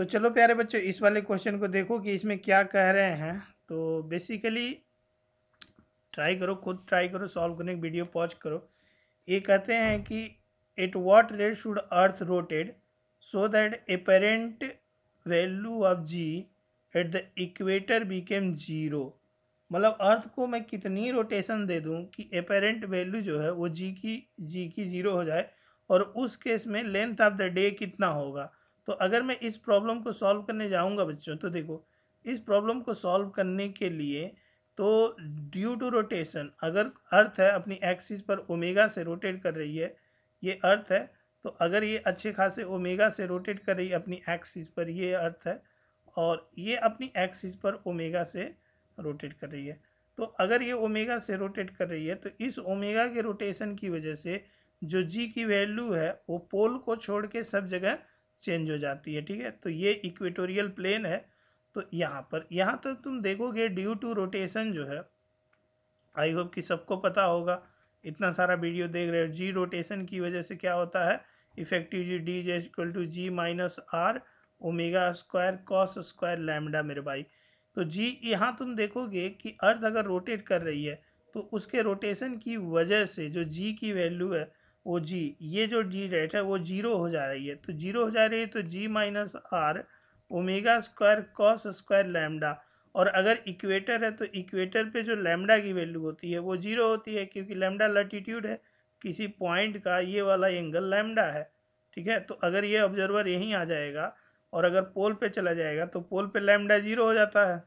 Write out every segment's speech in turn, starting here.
तो चलो प्यारे बच्चों इस वाले क्वेश्चन को देखो कि इसमें क्या कह रहे हैं तो बेसिकली ट्राई करो खुद ट्राई करो सॉल्व करने की वीडियो पॉज करो ये कहते हैं कि at what rate should earth rotate so that apparent value of g at the equator became zero मतलब अर्थ को मैं कितनी रोटेशन दे दूं कि अपेरेंट वैल्यू जो है वो जी की जी की ज़ीरो हो जाए और उस केस में लेंथ ऑफ द डे कितना होगा तो अगर मैं इस प्रॉब्लम को सॉल्व करने जाऊँगा बच्चों तो देखो इस प्रॉब्लम को सॉल्व करने के लिए तो ड्यू टू रोटेशन अगर अर्थ है अपनी एक्सिस पर ओमेगा से रोटेट कर रही है ये अर्थ है तो अगर ये अच्छे खासे ओमेगा से रोटेट कर रही है अपनी एक्सिस पर ये अर्थ है और ये अपनी एक्सिस पर ओमेगा से रोटेट कर रही है तो अगर ये ओमेगा से रोटेट कर रही है तो इस ओमेगा के रोटेशन की वजह से जो जी की वैल्यू है वो पोल को छोड़ के सब जगह चेंज हो जाती है ठीक है तो ये इक्वेटोरियल प्लेन है तो यहाँ पर यहाँ तक तो तुम देखोगे ड्यू टू रोटेशन जो है आई होप कि सबको पता होगा इतना सारा वीडियो देख रहे हो जी रोटेशन की वजह से क्या होता है effective g d j equal to g minus r omega square cos square lambda मेरे भाई तो जी यहाँ तुम देखोगे कि अर्थ अगर रोटेट कर रही है तो उसके रोटेशन की वजह से जो जी की वैल्यू है वो जी ये जो जी रेट है वो जीरो हो जा रही है तो जीरो हो जा रही है तो g minus r omega square cos square lambda और अगर इक्वेटर है तो इक्वेटर पे जो लैमडा की वैल्यू होती है वो जीरो होती है क्योंकि लैमडा लटीट्यूड है किसी पॉइंट का ये वाला एंगल लैमडा है ठीक है तो अगर ये ऑब्जर्वर यहीं आ जाएगा और अगर पोल पे चला जाएगा तो पोल पे लैमडा जीरो हो जाता है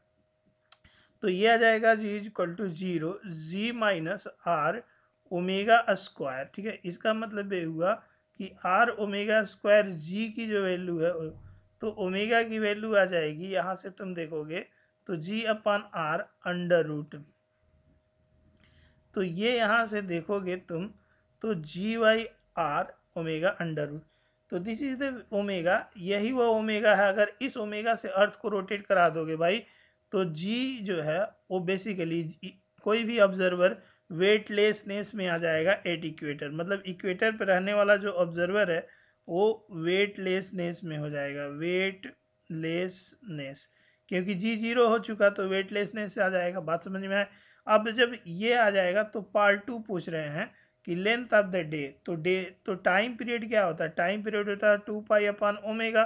तो ये आ जाएगा g is equal to zero g minus r omega square ठीक है इसका मतलब ये हुआ कि आर ओमेगा स्क्वायर जी की जो वैल्यू है तो ओमेगा की वैल्यू आ जाएगी यहाँ से तुम देखोगे तो g upon r under root तो ये यहाँ से देखोगे तुम तो g y r omega under root तो दिस इज द ओमेगा यही वह ओमेगा है अगर इस ओमेगा से अर्थ को रोटेट करा दोगे भाई तो जी जो है वो बेसिकली कोई भी ऑब्जर्वर वेटलेसनेस में आ जाएगा एट इक्वेटर मतलब इक्वेटर पर रहने वाला जो ऑब्जर्वर है वो वेटलेसनेस में हो जाएगा वेटलेसनेस क्योंकि जी जीरो हो चुका तो वेटलेसनेस से आ जाएगा बात समझ में आए अब जब ये आ जाएगा तो पार्ट टू पूछ रहे हैं कि लेंथ ऑफ द डे तो डे तो टाइम पीरियड क्या होता है टाइम पीरियड होता है टू पाई अपान ओमेगा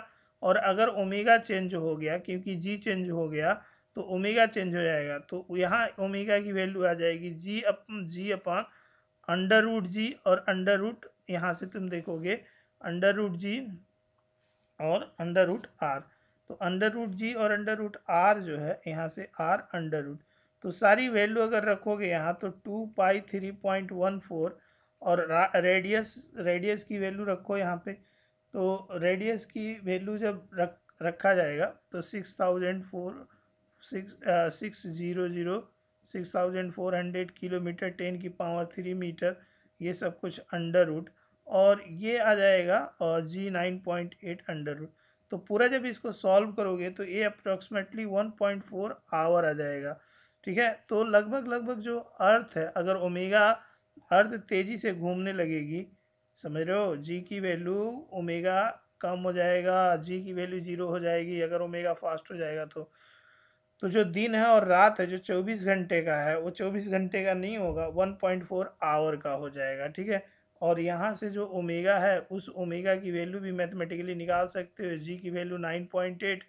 और अगर ओमेगा चेंज हो गया क्योंकि जी चेंज हो गया तो ओमेगा चेंज हो जाएगा तो यहाँ ओमेगा की वैल्यू आ जाएगी g up g upon under root g और अंडर रूट यहाँ से तुम देखोगे अंडर रूट जी और अंडर रूट आर तो अंडर रूट जी और अंडर रूट आर जो है यहाँ से आर अंडर रूट तो सारी वैल्यू अगर रखोगे यहाँ तो two pi three point one four और रेडियस रेडियस की वैल्यू रखो यहाँ पे तो रेडियस की वैल्यू जब रख रखा जाएगा तो six thousand four six six zero zero six thousand four hundred kilometre ten की पावर थ्री मीटर ये सब कुछ अंडर रूट और ये आ जाएगा और g nine point eight under root तो पूरा जब इसको सॉल्व करोगे तो ये approximately one point four hour आ जाएगा ठीक है तो लगभग लगभग जो अर्थ है अगर ओमेगा अर्थ तेज़ी से घूमने लगेगी समझ रहे हो जी की वैल्यू ओमेगा कम हो जाएगा जी की वैल्यू ज़ीरो हो जाएगी अगर ओमेगा फास्ट हो जाएगा तो तो जो दिन है और रात है जो 24 घंटे का है वो 24 घंटे का नहीं होगा 1.4 आवर का हो जाएगा ठीक है और यहाँ से जो ओमेगा है उस ओमेगा की वैल्यू भी मैथमेटिकली निकाल सकते हो जी की वैल्यू 9.8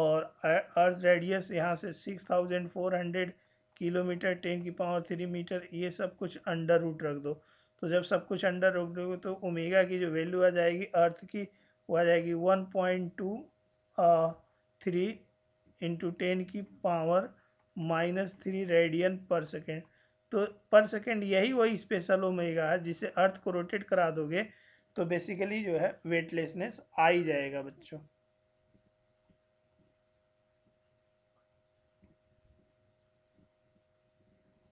और अर्थ रेडियस यहाँ से 6400 किलोमीटर 10 की पावर थ्री मीटर ये सब कुछ अंडर रूट रख दो तो जब सब कुछ अंडर रूट दोगे तो ओमेगा की जो वैल्यू आ जाएगी अर्थ की वो आ जाएगी one point two three into ten की power minus three radian per second तो पर सेकेंड यही वही स्पेशल ओमेगा है जिसे अर्थ को रोटेट करा दोगे तो बेसिकली जो है वेटलेसनेस आ ही जाएगा बच्चों